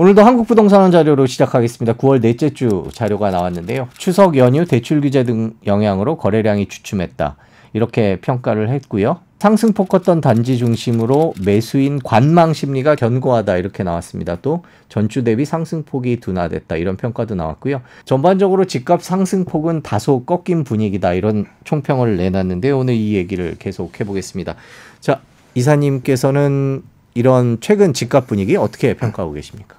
오늘도 한국부동산원 자료로 시작하겠습니다. 9월 넷째 주 자료가 나왔는데요. 추석 연휴 대출 규제 등 영향으로 거래량이 주춤했다. 이렇게 평가를 했고요. 상승폭 컸던 단지 중심으로 매수인 관망 심리가 견고하다 이렇게 나왔습니다. 또 전주 대비 상승폭이 둔화됐다 이런 평가도 나왔고요. 전반적으로 집값 상승폭은 다소 꺾인 분위기다 이런 총평을 내놨는데 오늘 이 얘기를 계속 해보겠습니다. 자 이사님께서는 이런 최근 집값 분위기 어떻게 평가하고 계십니까?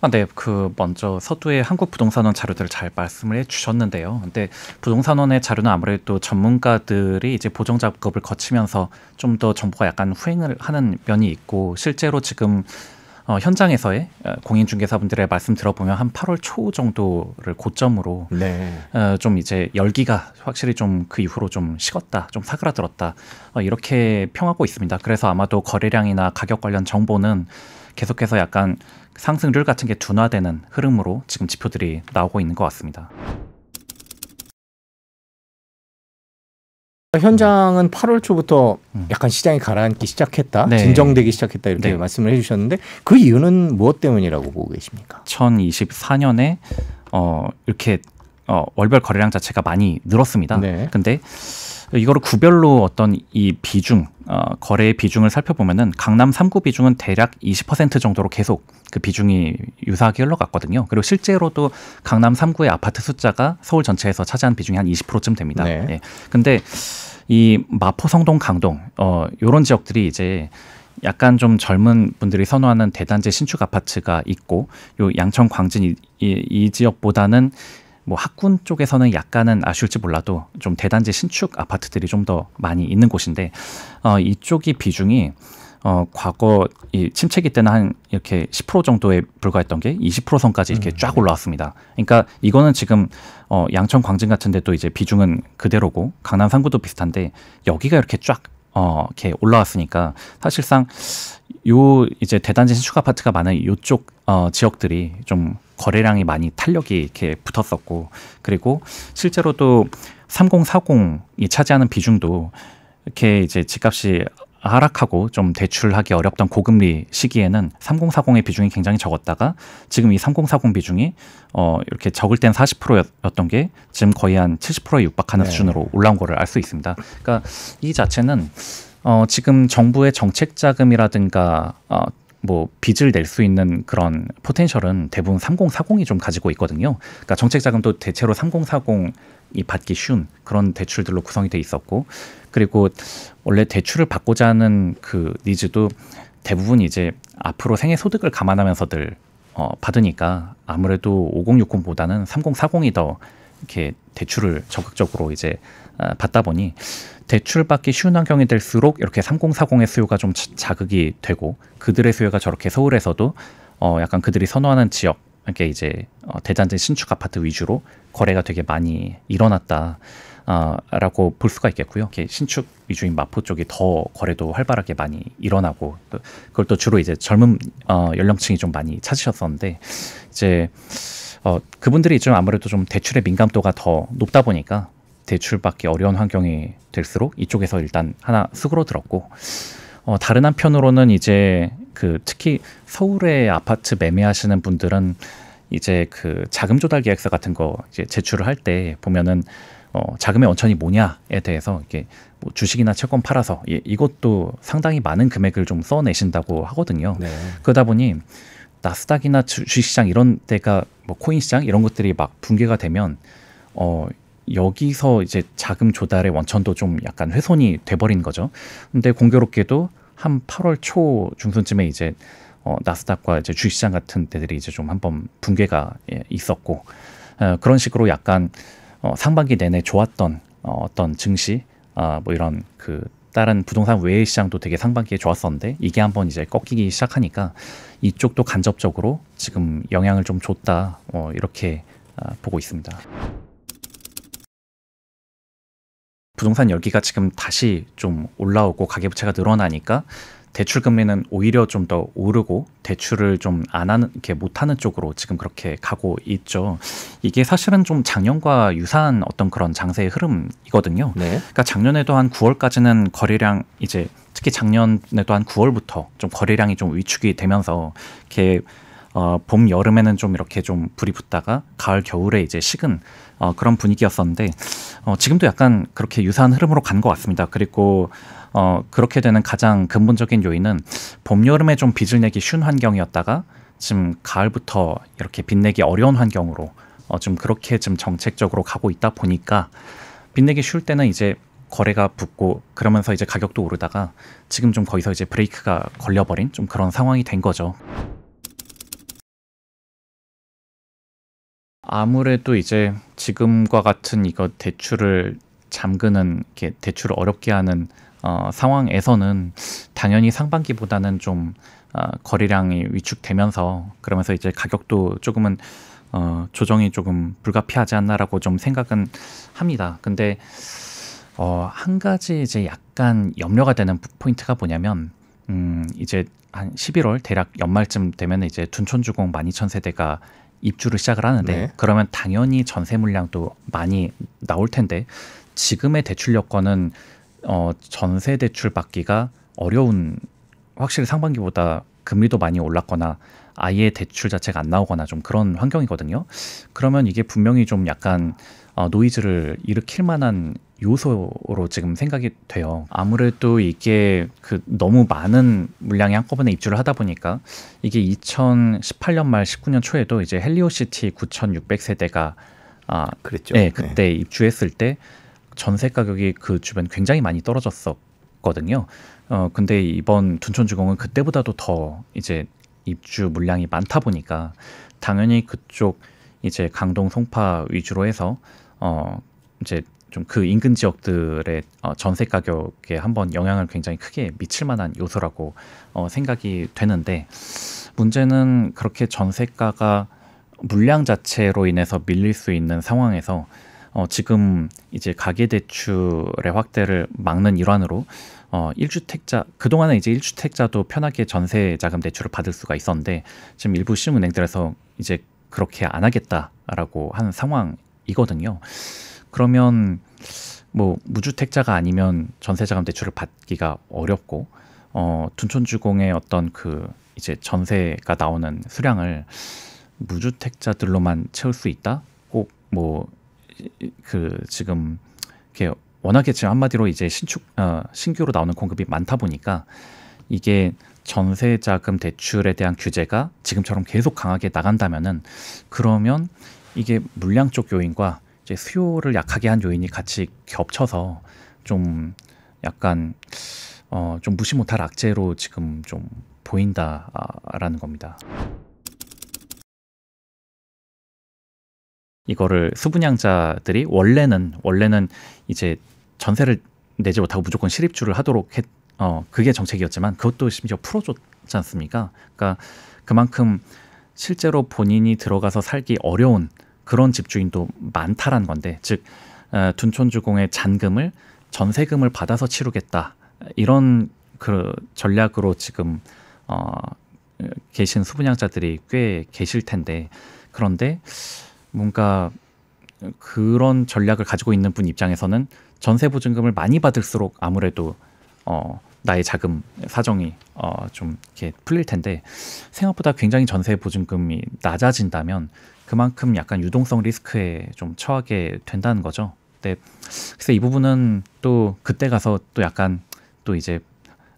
아, 네, 그 먼저 서두에 한국 부동산원 자료들을 잘 말씀을 해주셨는데요. 근데 부동산원의 자료는 아무래도 전문가들이 이제 보정 작업을 거치면서 좀 더 정보가 약간 후행을 하는 면이 있고 실제로 지금 어, 현장에서의 어, 공인중개사분들의 말씀 들어보면 한 8월 초 정도를 고점으로 네. 어, 좀 이제 열기가 확실히 좀 그 이후로 좀 식었다, 좀 사그라들었다 어, 이렇게 평하고 있습니다. 그래서 아마도 거래량이나 가격 관련 정보는 계속해서 약간 상승률 같은 게 둔화되는 흐름으로 지금 지표들이 나오고 있는 것 같습니다. 현장은 8월 초부터 음. 약간 시장이 가라앉기 시작했다, 네. 진정되기 시작했다 이렇게 네. 말씀을 해주셨는데 그 이유는 무엇 때문이라고 보고 계십니까? 2024년에 어, 이렇게 어, 월별 거래량 자체가 많이 늘었습니다. 네. 근데 이거를 구별로 어떤 이 비중 어, 거래의 비중을 살펴보면은 강남 3구 비중은 대략 20% 정도로 계속 그 비중이 유사하게 흘러갔거든요. 그리고 실제로도 강남 3구의 아파트 숫자가 서울 전체에서 차지한 비중이 한 20%쯤 됩니다. 네. 예. 근데 이 마포 성동 강동 어 요런 지역들이 이제 약간 좀 젊은 분들이 선호하는 대단지 신축 아파트가 있고 요 양천 광진 이, 이, 이 지역보다는 뭐 학군 쪽에서는 약간은 아쉬울지 몰라도 좀 대단지 신축 아파트들이 좀 더 많이 있는 곳인데 어, 이쪽이 비중이 어, 과거 이 침체기 때는 한 이렇게 10% 정도에 불과했던 게 20% 선까지 이렇게 음. 쫙 올라왔습니다. 그러니까 이거는 지금 어, 양천 광진 같은 데도 이제 비중은 그대로고 강남 상구도 비슷한데 여기가 이렇게 쫙 어, 이렇게 올라왔으니까 사실상 요 이제 대단지 신축 아파트가 많은 요쪽 어, 지역들이 좀 거래량이 많이 탄력이 이렇게 붙었었고 그리고 실제로 도 3040이 차지하는 비중도 이렇게 이제 집값이 하락하고 좀 대출하기 어렵던 고금리 시기에는 3040의 비중이 굉장히 적었다가 지금 이3040 비중이 어 이렇게 적을 땐 40%였던 게 지금 거의 한 70%에 육박하는 네. 수준으로 올라온 거를 알 수 있습니다. 그러니까 이 자체는 어 지금 정부의 정책 자금이라든가 어뭐 빚을 낼 수 있는 그런 포텐셜은 대부분 3040이 좀 가지고 있거든요. 그러니까 정책 자금도 대체로 3040이 받기 쉬운 그런 대출들로 구성이 돼 있었고 그리고 원래 대출을 받고자 하는 그 니즈도 대부분 이제 앞으로 생애 소득을 감안하면서들 어, 받으니까 아무래도 5060보다는 3040이 더 이렇게 대출을 적극적으로 이제 아, 받다 보니 대출받기 쉬운 환경이 될수록 이렇게 3040의 수요가 좀 자극이 되고 그들의 수요가 저렇게 서울에서도 어 약간 그들이 선호하는 지역 이렇게 이제 어대잔재 신축 아파트 위주로 거래가 되게 많이 일어났다. 아, 라고 볼 수가 있겠고요. 이렇게 신축 위주인 마포 쪽이 더 거래도 활발하게 많이 일어나고 또 그걸 또 주로 이제 젊은 어, 연령층이 좀 많이 찾으셨었는데 이제 어, 그분들이 좀 아무래도 좀 대출의 민감도가 더 높다 보니까 대출받기 어려운 환경이 될수록 이쪽에서 일단 하나 수그러 들었고 어, 다른 한편으로는 이제 그 특히 서울의 아파트 매매하시는 분들은 이제 그 자금 조달 계약서 같은 거 이제 제출을 할 때 보면은 어, 자금의 원천이 뭐냐에 대해서 이게 뭐 주식이나 채권 팔아서 예, 이것도 상당히 많은 금액을 좀 써내신다고 하거든요. 네. 그러다 보니 나스닥이나 주식시장 이런 데가 뭐 코인 시장 이런 것들이 막 붕괴가 되면 어 여기서 이제 자금 조달의 원천도 좀 약간 훼손이 돼버린 거죠. 근데 공교롭게도 한 8월 초 중순쯤에 이제 어, 나스닥과 이제 주식시장 같은 데들이 이제 좀 한번 붕괴가 예, 있었고 어, 그런 식으로 약간 어, 상반기 내내 좋았던 어, 어떤 증시 아, 뭐 이런 그 다른 부동산 외의 시장도 되게 상반기에 좋았었는데 이게 한번 이제 꺾이기 시작하니까 이쪽도 간접적으로 지금 영향을 좀 줬다 어, 이렇게 아, 보고 있습니다. 부동산 열기가 지금 다시 좀 올라오고 가계부채가 늘어나니까 대출 금리는 오히려 좀 더 오르고 대출을 좀 안 하는 이렇게 못 하는 쪽으로 지금 그렇게 가고 있죠. 이게 사실은 좀 작년과 유사한 어떤 그런 장세의 흐름이거든요. 네. 그러니까 작년에도 한 9월까지는 거래량 이제 특히 작년에도 한 9월부터 좀 거래량이 좀 위축이 되면서 이렇게 어, 봄 여름에는 좀 이렇게 좀 불이 붙다가 가을 겨울에 이제 식은 어, 그런 분위기였었는데 어, 지금도 약간 그렇게 유사한 흐름으로 간 것 같습니다. 그리고 어, 그렇게 되는 가장 근본적인 요인은 봄 여름에 좀 빚을 내기 쉬운 환경이었다가 지금 가을부터 이렇게 빚내기 어려운 환경으로 어, 좀 그렇게 좀 정책적으로 가고 있다 보니까 빚내기 쉬울 때는 이제 거래가 붙고 그러면서 이제 가격도 오르다가 지금 좀 거기서 이제 브레이크가 걸려버린 좀 그런 상황이 된 거죠. 아무래도 이제 지금과 같은 이거 대출을 잠그는 이렇게 대출을 어렵게 하는 어, 상황에서는 당연히 상반기보다는 좀 어, 거래량이 위축되면서 그러면서 이제 가격도 조금은 어, 조정이 조금 불가피하지 않나라고 좀 생각은 합니다. 근데 어, 한 가지 이제 약간 염려가 되는 포인트가 뭐냐면 음, 이제 한 11월 대략 연말쯤 되면 이제 둔촌주공 12,000세대가 입주를 시작을 하는데 네. 그러면 당연히 전세 물량도 많이 나올 텐데 지금의 대출 여건은 어, 전세 대출 받기가 어려운 확실히 상반기보다 금리도 많이 올랐거나 아예 대출 자체가 안 나오거나 좀 그런 환경이거든요. 그러면 이게 분명히 좀 약간 어, 노이즈를 일으킬 만한 요소로 지금 생각이 돼요. 아무래도 이게 그 너무 많은 물량이 한꺼번에 입주를 하다 보니까 이게 2018년 말 19년 초에도 이제 헬리오시티 9,600세대가 아 그랬죠. 네, 네. 그때 네. 입주했을 때 전세 가격이 그 주변 굉장히 많이 떨어졌었거든요. 어 근데 이번 둔촌주공은 그때보다도 더 이제 입주 물량이 많다 보니까 당연히 그쪽 이제 강동 송파 위주로 해서 어 이제 좀그 인근 지역들의 어, 전세 가격에 한번 영향을 굉장히 크게 미칠 만한 요소라고 어, 생각이 되는데 문제는 그렇게 전세가가 물량 자체로 인해서 밀릴 수 있는 상황에서 어, 지금 이제 가계대출의 확대를 막는 일환으로 어, 1주택자, 그동안은 이제 1주택자도 편하게 전세 자금 대출을 받을 수가 있었는데 지금 일부 시흥은행들에서 이제 그렇게 안 하겠다라고 한 상황이거든요. 그러면 뭐 무주택자가 아니면 전세자금 대출을 받기가 어렵고 어 둔촌주공의 어떤 그 이제 전세가 나오는 수량을 무주택자들로만 채울 수 있다? 꼭 뭐 그 지금 이렇게 워낙에 지금 한마디로 이제 신축 어, 신규로 나오는 공급이 많다 보니까 이게 전세 자금 대출에 대한 규제가 지금처럼 계속 강하게 나간다면은 그러면 이게 물량 쪽 요인과 이제 수요를 약하게 한 요인이 같이 겹쳐서 좀 약간 어, 좀 무시 못할 악재로 지금 좀 보인다라는 겁니다. 이거를 수분양자들이 원래는 원래는 이제 전세를 내지 못하고 무조건 실입주를 하도록 했, 어 그게 정책이었지만 그것도 심지어 풀어줬지 않습니까? 그러니까 그만큼 실제로 본인이 들어가서 살기 어려운 그런 집주인도 많다라는 건데 즉 어, 둔촌주공의 잔금을 전세금을 받아서 치르겠다 이런 그 전략으로 지금 어, 계신 수분양자들이 꽤 계실 텐데 그런데 뭔가 그런 전략을 가지고 있는 분 입장에서는 전세 보증금을 많이 받을수록 아무래도 어, 나의 자금 사정이 어, 좀 이렇게 풀릴 텐데 생각보다 굉장히 전세 보증금이 낮아진다면 그만큼 약간 유동성 리스크에 좀 처하게 된다는 거죠. 근데 네. 글쎄 이 부분은 또 그때 가서 또 약간 또 이제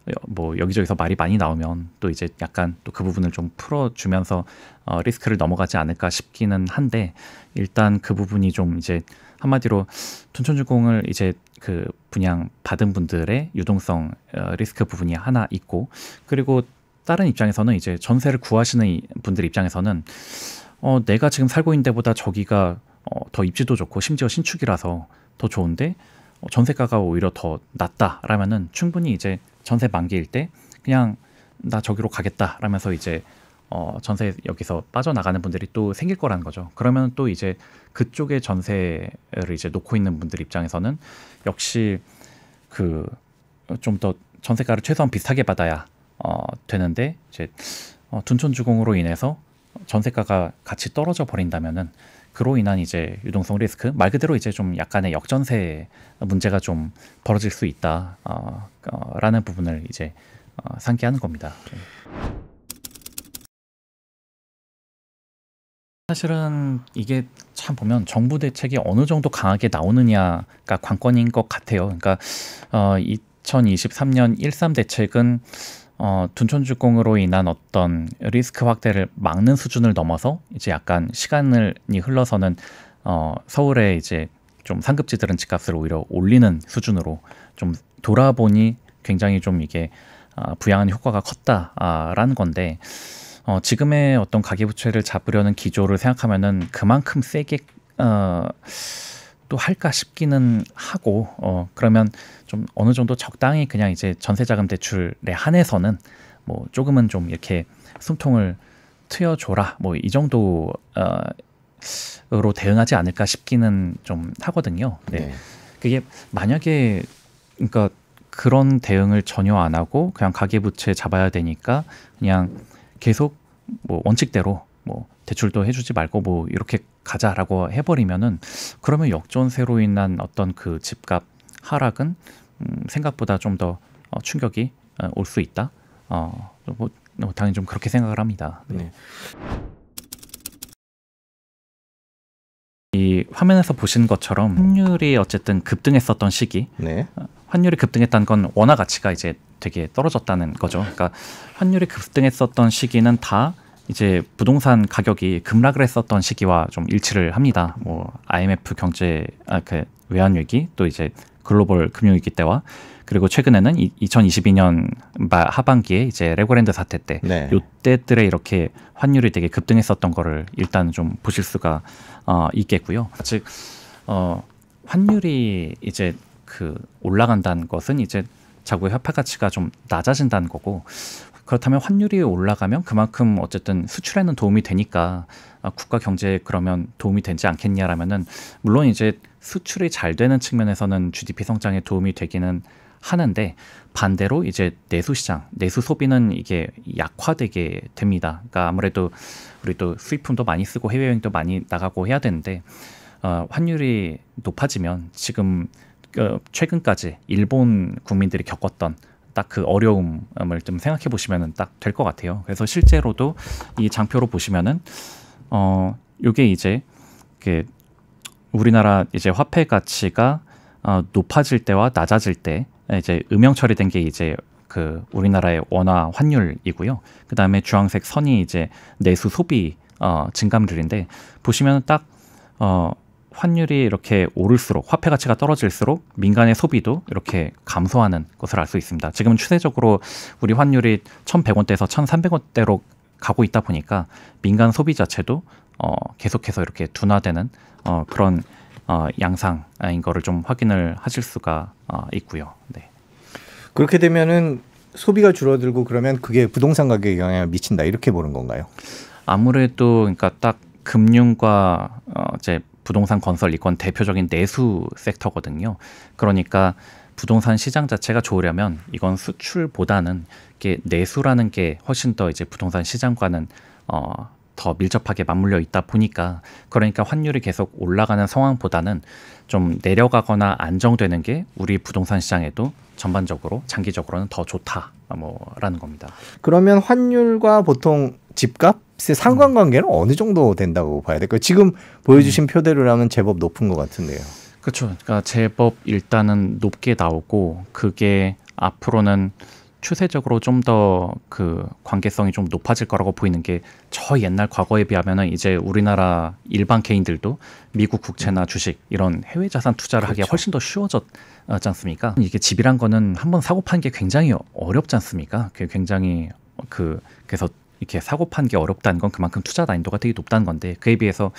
어, 뭐 여기저기서 말이 많이 나오면 또 이제 약간 또 그 부분을 좀 풀어주면서 어, 리스크를 넘어가지 않을까 싶기는 한데 일단 그 부분이 좀 이제 한마디로 춘천주공을 이제 그 분양 받은 분들의 유동성 어, 리스크 부분이 하나 있고 그리고 다른 입장에서는 이제 전세를 구하시는 분들 입장에서는 어, 내가 지금 살고 있는 데보다 저기가 어, 더 입지도 좋고 심지어 신축이라서 더 좋은데 어, 전세가가 오히려 더 낮다라면은 충분히 이제 전세 만기일 때 그냥 나 저기로 가겠다라면서 이제 어, 전세 여기서 빠져나가는 분들이 또 생길 거라는 거죠. 그러면 또 이제 그쪽에 전세를 이제 놓고 있는 분들 입장에서는 역시 그 좀 더 전세가를 최소한 비슷하게 받아야 어, 되는데 이제 어, 둔촌주공으로 인해서 전세가가 같이 떨어져 버린다면은 그로 인한 이제 유동성 리스크 말 그대로 이제 좀 약간의 역전세 문제가 좀 벌어질 수 있다라는 어, 어, 부분을 이제 어, 상기하는 겁니다. 사실은 이게 참 보면 정부 대책이 어느 정도 강하게 나오느냐가 관건인 것 같아요. 그러니까 어, 2023년 13 대책은 어, 둔촌주공으로 인한 어떤 리스크 확대를 막는 수준을 넘어서 이제 약간 시간을 흘러서는 어, 서울의 이제 좀 상급지들은 집값을 오히려 올리는 수준으로 좀 돌아보니 굉장히 좀 이게 아, 부양한 효과가 컸다라는 건데 어, 지금의 어떤 가계부채를 잡으려는 기조를 생각하면은 그만큼 세게 어, 또 할까 싶기는 하고 어 그러면 좀 어느 정도 적당히 그냥 이제 전세자금 대출에 한해서는 뭐 조금은 좀 이렇게 숨통을 트여줘라 뭐 이 정도 어 으로 대응하지 않을까 싶기는 좀 하거든요. 네. 네. 그게 만약에 그러니까 그런 대응을 전혀 안 하고 그냥 가계부채 잡아야 되니까 그냥 계속 뭐 원칙대로 뭐 대출도 해주지 말고 뭐 이렇게 가자라고 해버리면은 그러면 역전세로 인한 어떤 그 집값 하락은 음, 생각보다 좀더 어, 충격이 어, 올수 있다. 어, 뭐, 뭐, 당연히 좀 그렇게 생각을 합니다. 네. 네. 이 화면에서 보신 것처럼 환율이 어쨌든 급등했었던 시기, 네. 어, 환율이 급등했다는 건 원화 가치가 이제 되게 떨어졌다는 거죠. 그러니까 환율이 급등했었던 시기는 다 이제 부동산 가격이 급락을 했었던 시기와 좀 일치를 합니다. 뭐 IMF 경제 아, 그 외환 위기 또 이제 글로벌 금융위기 때와 그리고 최근에는 이, 2022년 말 하반기에 이제 레고랜드 사태 때 네. 요때들에 이렇게 환율이 되게 급등했었던 거를 일단 좀 보실 수가 어, 있겠고요. 즉 어, 환율이 이제 그 올라간다는 것은 이제 자국의협폐 가치가 좀 낮아진다는 거고 그렇다면 환율이 올라가면 그만큼 어쨌든 수출에는 도움이 되니까 아, 국가 경제에 그러면 도움이 되지 않겠냐라면은 물론 이제 수출이 잘 되는 측면에서는 GDP 성장에 도움이 되기는 하는데 반대로 이제 내수 시장, 내수 소비는 이게 약화되게 됩니다. 그러니까 아무래도 우리 또 수입품도 많이 쓰고 해외여행도 많이 나가고 해야 되는데 어, 환율이 높아지면 지금 어, 최근까지 일본 국민들이 겪었던 딱그 어려움을 좀 생각해 보시면은 딱될것 같아요. 그래서 실제로도 이 장표로 보시면은 어 요게 이제 그 우리나라 이제 화폐 가치가 어, 높아질 때와 낮아질 때 이제 음영 처리된 게 이제 그 우리나라의 원화 환율이고요. 그 다음에 주황색 선이 이제 내수 소비 어, 증감률인데 보시면 딱 어, 환율이 이렇게 오를수록 화폐 가치가 떨어질수록 민간의 소비도 이렇게 감소하는 것을 알 수 있습니다. 지금 은 추세적으로 우리 환율이 1,100원대에서 1,300원대로 가고 있다 보니까 민간 소비 자체도 어, 계속해서 이렇게 둔화되는 어, 그런 어, 양상인 거를 좀 확인을 하실 수가 어, 있고요. 네. 그렇게 되면은 소비가 줄어들고 그러면 그게 부동산 가격에 영향을 미친다 이렇게 보는 건가요? 아무래도 그러니까 딱 금융과 어, 이제 부동산 건설 이건 대표적인 내수 섹터거든요. 그러니까 부동산 시장 자체가 좋으려면 이건 수출보다는 이게 내수라는 게 훨씬 더 이제 부동산 시장과는 어, 더 밀접하게 맞물려 있다 보니까 그러니까 환율이 계속 올라가는 상황보다는 좀 내려가거나 안정되는 게 우리 부동산 시장에도 전반적으로 장기적으로는 더 좋다 뭐라는 겁니다. 그러면 환율과 보통 집값 상관관계는 어느 정도 된다고 봐야 될까요? 지금 보여주신 음. 표대로라면 제법 높은 것 같은데요. 그렇죠. 그러니까 제법 일단은 높게 나오고 그게 앞으로는 추세적으로 좀 더 그 관계성이 좀 높아질 거라고 보이는 게 저 옛날 과거에 비하면은 이제 우리나라 일반 개인들도 미국 국채나 주식 이런 해외 자산 투자를 그렇죠. 하기가 훨씬 더 쉬워졌지 않습니까? 이게 집이란 거는 한번 사고 판게 굉장히 어렵지 않습니까? 그게 굉장히 그 그래서 이렇게 사고 판 게 어렵다는 건 그만큼 투자 난이도가 되게 높다는 건데 그에 비해서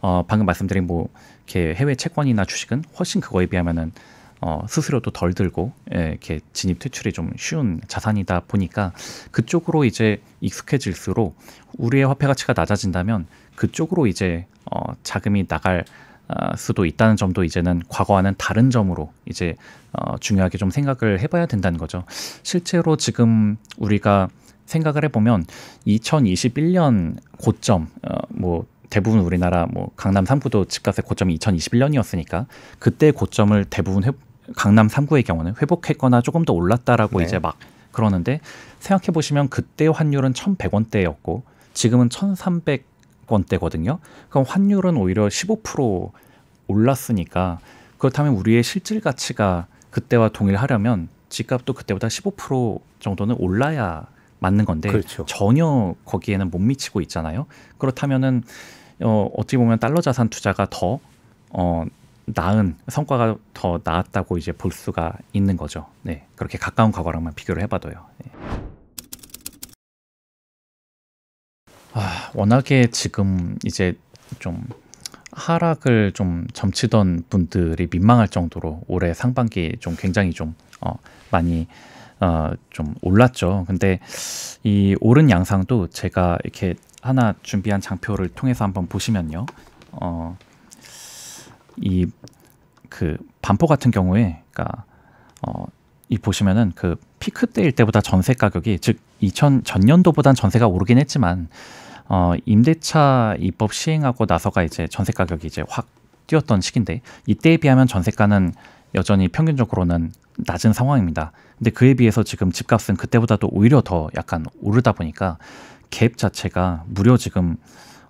어, 방금 말씀드린 뭐 이렇게 해외 채권이나 주식은 훨씬 그거에 비하면은 어, 스스로도 덜 들고 예, 이렇게 진입 퇴출이 좀 쉬운 자산이다 보니까 그쪽으로 이제 익숙해질수록 우리의 화폐 가치가 낮아진다면 그쪽으로 이제 어, 자금이 나갈 어, 수도 있다는 점도 이제는 과거와는 다른 점으로 이제 어, 중요하게 좀 생각을 해봐야 된다는 거죠. 실제로 지금 우리가 생각을 해보면 2021년 고점 어, 뭐 대부분 우리나라 뭐 강남 3구도 집값의 고점이 2021년이었으니까 그때 고점을 대부분 회, 강남 3구의 경우는 회복했거나 조금 더 올랐다라고 네. 이제 막 그러는데 생각해 보시면 그때 환율은 1,100원대였고 지금은 1,300원대거든요. 그럼 환율은 오히려 15% 올랐으니까 그렇다면 우리의 실질 가치가 그때와 동일하려면 집값도 그때보다 15% 정도는 올라야 맞는 건데 그렇죠. 전혀 거기에는 못 미치고 있잖아요. 그렇다면은 어, 어떻게 보면 달러 자산 투자가 더 어, 나은 성과가 더 나았다고 이제 볼 수가 있는 거죠. 네, 그렇게 가까운 과거랑만 비교를 해봐도요. 네. 아, 워낙에 지금 이제 좀 하락을 좀 점치던 분들이 민망할 정도로 올해 상반기 좀 굉장히 좀 어, 많이 어, 좀 올랐죠. 근데 이 오른 양상도 제가 이렇게 하나 준비한 장표를 통해서 한번 보시면요. 어, 이 그 반포 같은 경우에, 그니까 어, 이 보시면은 그 피크 때일 때보다 전세 가격이 즉 2000, 전년도보단 전세가 오르긴 했지만 어, 임대차 입법 시행하고 나서가 이제 전세 가격이 이제 확 뛰었던 시기인데 이때에 비하면 전세가는 여전히 평균적으로는 낮은 상황입니다. 근데 그에 비해서 지금 집값은 그때보다도 오히려 더 약간 오르다 보니까 갭 자체가 무려 지금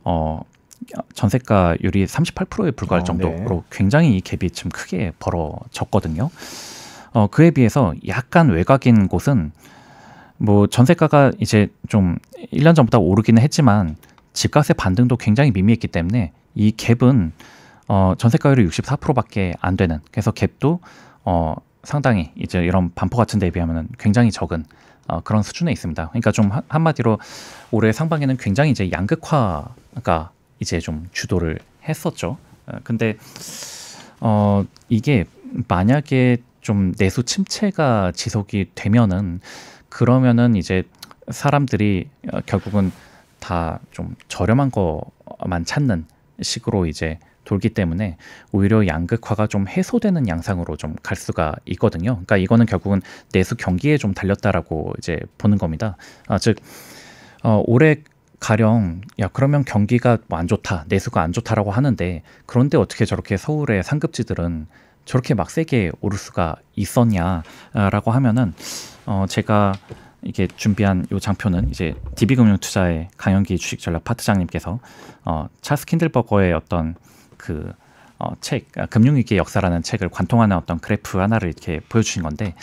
어 전세가율이 38%에 불과할 어, 정도로 네. 굉장히 이 갭이 지금 크게 벌어졌거든요. 어 그에 비해서 약간 외곽인 곳은 뭐 전세가가 이제 좀 1년 전보다 오르기는 했지만 집값의 반등도 굉장히 미미했기 때문에 이 갭은 어 전세가율이 64%밖에 안 되는 그래서 갭도 어 상당히 이제 이런 반포 같은 데에 비하면 굉장히 적은 어, 그런 수준에 있습니다. 그러니까 좀 한, 한마디로 올해 상반기는 굉장히 이제 양극화가 이제 좀 주도를 했었죠. 어, 근데 어, 이게 만약에 좀 내수 침체가 지속이 되면은 그러면은 이제 사람들이 어, 결국은 다 좀 저렴한 거만 찾는 식으로 이제 돌기 때문에 오히려 양극화가 좀 해소되는 양상으로 좀 갈 수가 있거든요. 그러니까 이거는 결국은 내수 경기에 좀 달렸다라고 이제 보는 겁니다. 아, 즉 어, 올해 가령 야 그러면 경기가 뭐안 좋다 내수가 안 좋다라고 하는데 그런데 어떻게 저렇게 서울의 상급지들은 저렇게 막 세게 오를 수가 있었냐라고 하면은 어, 제가 이게 준비한 요 장표는 이제 DB금융투자의 강현기 주식전략 파트장님께서 어, 차스킨들버거의 어떤 그 어, 책, 아, 금융위기 의 역사라는 책을 관통하는 어떤 그래프 하나를 이렇게 보여주신 건데,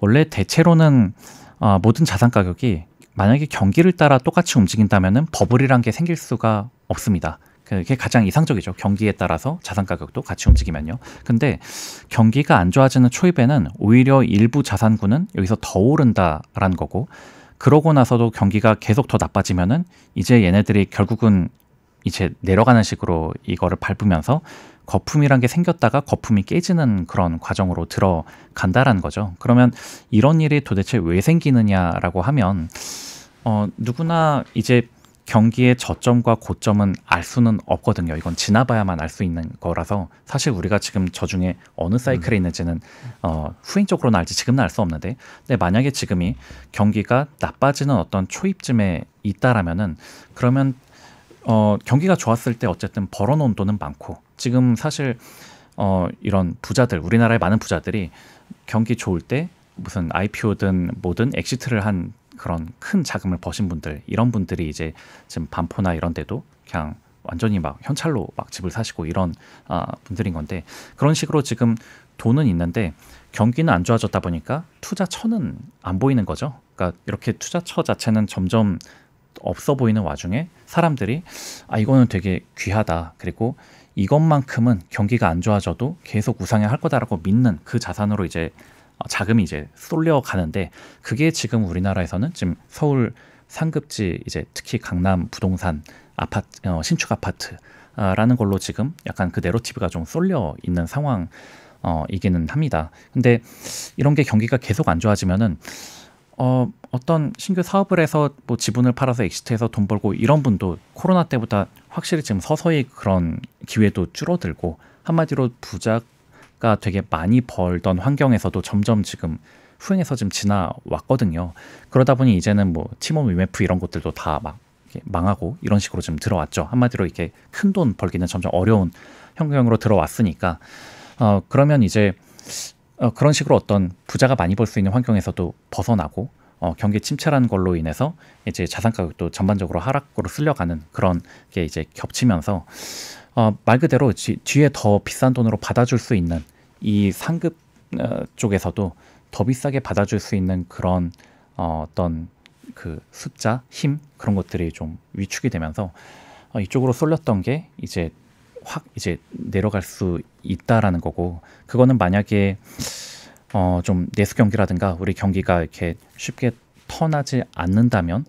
원래 대체로는 어, 모든 자산 가격이 만약에 경기를 따라 똑같이 움직인다면은 버블이란 게 생길 수가 없습니다. 그게 가장 이상적이죠. 경기에 따라서 자산 가격도 같이 움직이면요. 근데 경기가 안 좋아지는 초입에는 오히려 일부 자산군은 여기서 더 오른다라는 거고, 그러고 나서도 경기가 계속 더 나빠지면은 이제 얘네들이 결국은 이제 내려가는 식으로 이거를 밟으면서 거품이란 게 생겼다가 거품이 깨지는 그런 과정으로 들어간다라는 거죠. 그러면 이런 일이 도대체 왜 생기느냐라고 하면 어, 누구나 이제 경기의 저점과 고점은 알 수는 없거든요. 이건 지나봐야만 알 수 있는 거라서 사실 우리가 지금 저 중에 어느 사이클에 음. 있는지는 어, 후행적으로는 알지 지금은 알 수 없는데 근데 만약에 지금이 경기가 나빠지는 어떤 초입쯤에 있다라면은 그러면 어, 경기가 좋았을 때 어쨌든 벌어놓은 돈은 많고 지금 사실 어, 이런 부자들 우리나라의 많은 부자들이 경기 좋을 때 무슨 IPO든 뭐든 엑시트를 한 그런 큰 자금을 버신 분들 이런 분들이 이제 지금 반포나 이런 데도 그냥 완전히 막 현찰로 막 집을 사시고 이런 아, 분들인 건데 그런 식으로 지금 돈은 있는데 경기는 안 좋아졌다 보니까 투자처는 안 보이는 거죠. 그러니까 이렇게 투자처 자체는 점점 없어 보이는 와중에 사람들이 아 이거는 되게 귀하다 그리고 이것만큼은 경기가 안 좋아져도 계속 우상향 할 거다라고 믿는 그 자산으로 이제 어, 자금이 이제 쏠려 가는데 그게 지금 우리나라에서는 지금 서울 상급지 이제 특히 강남 부동산 아파트 어, 신축 아파트라는 걸로 지금 약간 그내로티브가좀 쏠려 있는 상황. 어, 이기는 합니다. 근데 이런 게 경기가 계속 안 좋아지면은 어, 어떤 신규 사업을 해서 뭐 지분을 팔아서 엑시트해서 돈 벌고 이런 분도 코로나 때보다 확실히 지금 서서히 그런 기회도 줄어들고 한마디로 부자가 되게 많이 벌던 환경에서도 점점 지금 후행해서 지금 지나왔거든요. 그러다 보니 이제는 뭐 팀원 위메프 이런 것들도 다 막 망하고 이런 식으로 지금 들어왔죠. 한마디로 이렇게 큰 돈 벌기는 점점 어려운 형경으로 들어왔으니까 어 그러면 이제 어, 그런 식으로 어떤 부자가 많이 벌 수 있는 환경에서도 벗어나고 어, 경기 침체라는 걸로 인해서 이제 자산 가격도 전반적으로 하락으로 쓸려가는 그런 게 이제 겹치면서 어, 말 그대로 지, 뒤에 더 비싼 돈으로 받아줄 수 있는 이 상급 어, 쪽에서도 더 비싸게 받아줄 수 있는 그런 어, 어떤 그 숫자, 힘 그런 것들이 좀 위축이 되면서 어, 이쪽으로 쏠렸던 게 이제 확 이제 내려갈 수 있다라는 거고 그거는 만약에 어, 좀 내수 경기라든가 우리 경기가 이렇게 쉽게 턴하지 않는다면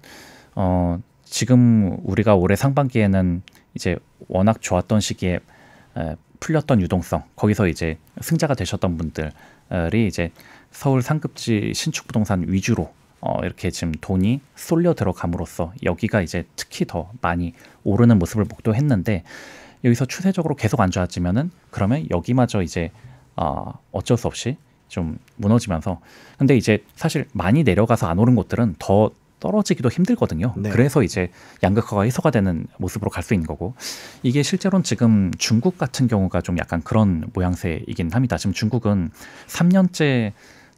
어, 지금 우리가 올해 상반기에는 이제 워낙 좋았던 시기에 에, 풀렸던 유동성 거기서 이제 승자가 되셨던 분들이 이제 서울 상급지 신축 부동산 위주로 어, 이렇게 지금 돈이 쏠려 들어감으로써 여기가 이제 특히 더 많이 오르는 모습을 목도했는데 여기서 추세적으로 계속 안 좋아지면은 그러면 여기마저 이제 어, 어쩔 수 없이 좀 무너지면서 근데 이제 사실 많이 내려가서 안 오른 곳들은 더 떨어지기도 힘들거든요. 네. 그래서 이제 양극화가 해소가 되는 모습으로 갈 수 있는 거고 이게 실제로는 지금 중국 같은 경우가 좀 약간 그런 모양새이긴 합니다. 지금 중국은 3년째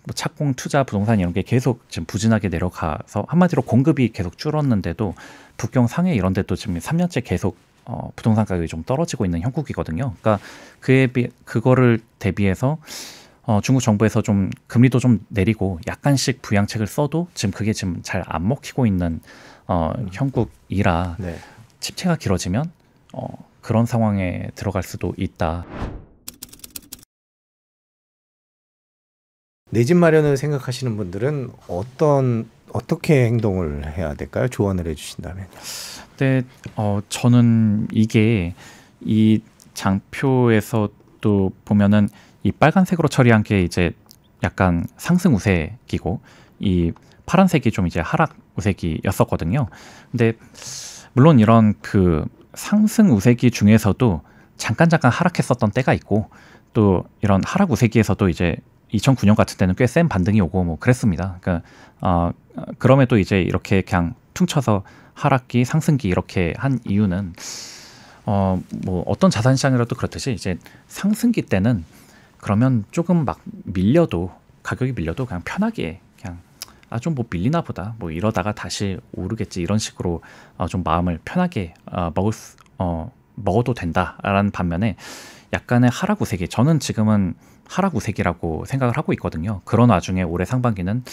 뭐 착공 투자 부동산 이런 게 계속 지금 부진하게 내려가서 한마디로 공급이 계속 줄었는데도 북경 상해 이런 데도 지금 3년째 계속 어, 부동산 가격이 좀 떨어지고 있는 형국이거든요. 그러니까 그에 비 그거를 대비해서 어, 중국 정부에서 좀 금리도 좀 내리고 약간씩 부양책을 써도 지금 그게 지금 잘 안 먹히고 있는 어, 음. 형국이라 네. 침체가 길어지면 어, 그런 상황에 들어갈 수도 있다. 내 집 마련을 생각하시는 분들은 어떤 어떻게 행동을 해야 될까요? 조언을 해주신다면. 네, 어, 저는 이게 이 장표에서 또 보면은 이 빨간색으로 처리한 게 이제 약간 상승 우세기고이 파란색이 좀 이제 하락 우세기였었거든요 근데 물론 이런 그 상승 우세기 중에서도 잠깐 잠깐 하락했었던 때가 있고 또 이런 하락 우세기에서도 이제 2009년 같은 때는 꽤 센 반등이 오고 뭐 그랬습니다. 그러니까 어, 그럼에도 이제 이렇게 그냥 퉁쳐서 하락기, 상승기 이렇게 한 이유는 어 뭐 어떤 자산 시장이라도 그렇듯이 이제 상승기 때는 그러면 조금 막 밀려도 가격이 밀려도 그냥 편하게 그냥 아 좀 뭐 밀리나 보다 뭐 이러다가 다시 오르겠지 이런 식으로 어, 좀 마음을 편하게 어, 먹을 수, 어 먹어도 된다라는 반면에 약간의 하락 우세기 저는 지금은 하락 우세기라고 생각을 하고 있거든요. 그런 와중에 올해 상반기는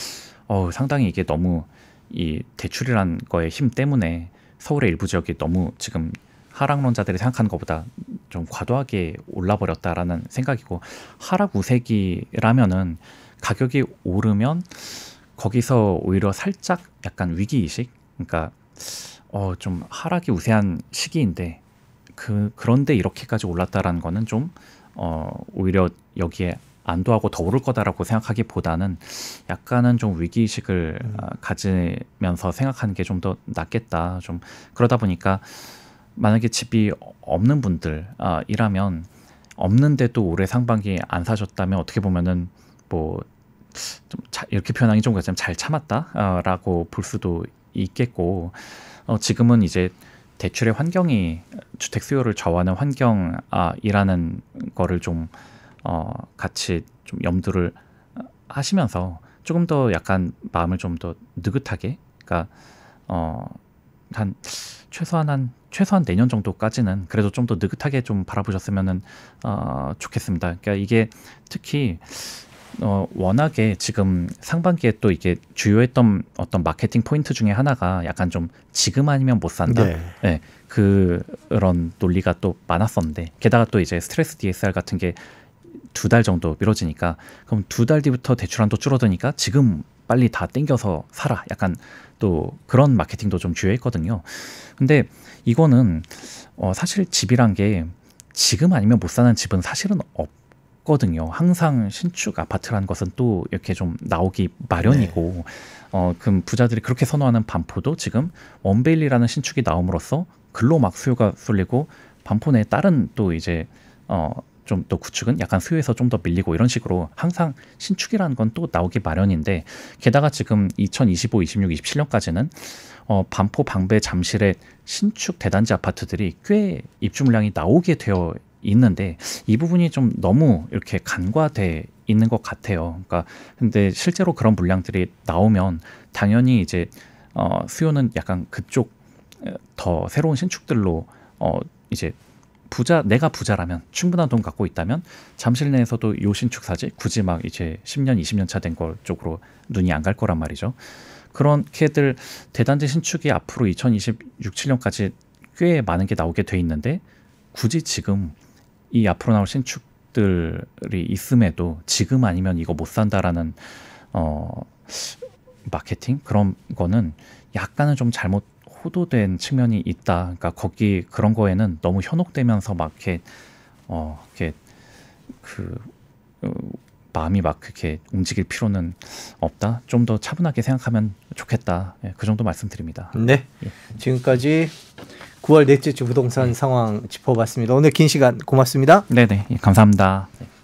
어, 상당히 이게 너무 이 대출이란 거에힘 때문에 서울의 일부 지역이 너무 지금 하락론자들이 생각하는 것보다 좀 과도하게 올라버렸다라는 생각이고 하락 우세기라면은 가격이 오르면 거기서 오히려 살짝 약간 위기 의식 그러니까 어 좀 하락이 우세한 시기인데 그 그런데 이렇게까지 올랐다라는 거는 좀 어 오히려 여기에 안도하고 더 오를 거다라고 생각하기보다는 약간은 좀 위기의식을 음. 아, 가지면서 생각하는 게 좀 더 낫겠다. 좀 그러다 보니까 만약에 집이 없는 분들이라면 아, 없는데도 올해 상반기 안 사셨다면 어떻게 보면은 뭐 좀 이렇게 표현하기 좀 그렇지만 잘 참았다라고 아, 볼 수도 있겠고 어, 지금은 이제 대출의 환경이 주택 수요를 저하는 환경이라는 거를 좀 어, 같이 좀 염두를 하시면서 조금 더 약간 마음을 좀 더 느긋하게, 그러니까 어, 한 최소한 한 최소한 내년 정도까지는 그래도 좀 더 느긋하게 좀 바라보셨으면은 어, 좋겠습니다. 그러니까 이게 특히 어, 워낙에 지금 상반기에 또 이게 주요했던 어떤 마케팅 포인트 중에 하나가 약간 좀 지금 아니면 못 산다. 네. 네. 그런 논리가 또 많았었는데 게다가 또 이제 스트레스 DSR 같은 게 두달 정도 미뤄지니까 그럼 두 달 뒤부터 대출한도 줄어드니까 지금 빨리 다 땡겨서 사라. 약간 또 그런 마케팅도 좀 주요했거든요. 근데 이거는 어 사실 집이란 게 지금 아니면 못 사는 집은 사실은 없거든요. 항상 신축 아파트라는 것은 또 이렇게 좀 나오기 마련이고 네. 어 그럼 부자들이 그렇게 선호하는 반포도 지금 원베일리라는 신축이 나옴으로써 글로 막 수요가 쏠리고 반포 내 다른 또 이제 어 좀또 구축은 약간 수요에서 좀 더 밀리고 이런 식으로 항상 신축이라는 건 또 나오기 마련인데 게다가 지금 2025, 26, 27년까지는 어, 반포, 방배, 잠실의 신축 대단지 아파트들이 꽤 입주 물량이 나오게 되어 있는데 이 부분이 좀 너무 이렇게 간과돼 있는 것 같아요. 그러니까 근데 실제로 그런 물량들이 나오면 당연히 이제 어, 수요는 약간 그쪽 어, 더 새로운 신축들로 어, 이제 부자 내가 부자라면 충분한 돈 갖고 있다면 잠실 내에서도 요신축 사지 굳이 막 이제 10년 20년 차 된 걸 쪽으로 눈이 안 갈 거란 말이죠. 그런캐들 대단지 신축이 앞으로 2026, 7년까지 꽤 많은 게 나오게 돼 있는데 굳이 지금 이 앞으로 나올 신축들이 있음에도 지금 아니면 이거 못 산다라는 어 마케팅 그런 거는 약간은 좀 잘못 호도된 측면이 있다. 그러니까 거기 그런 거에는 너무 현혹되면서 막 이렇게 어 이렇게 그 어, 마음이 막 그렇게 움직일 필요는 없다. 좀 더 차분하게 생각하면 좋겠다. 예, 그 정도 말씀드립니다. 네. 예. 지금까지 9월 넷째 주 부동산 네. 상황 짚어봤습니다. 오늘 긴 시간 고맙습니다. 네네. 예, 감사합니다. 네.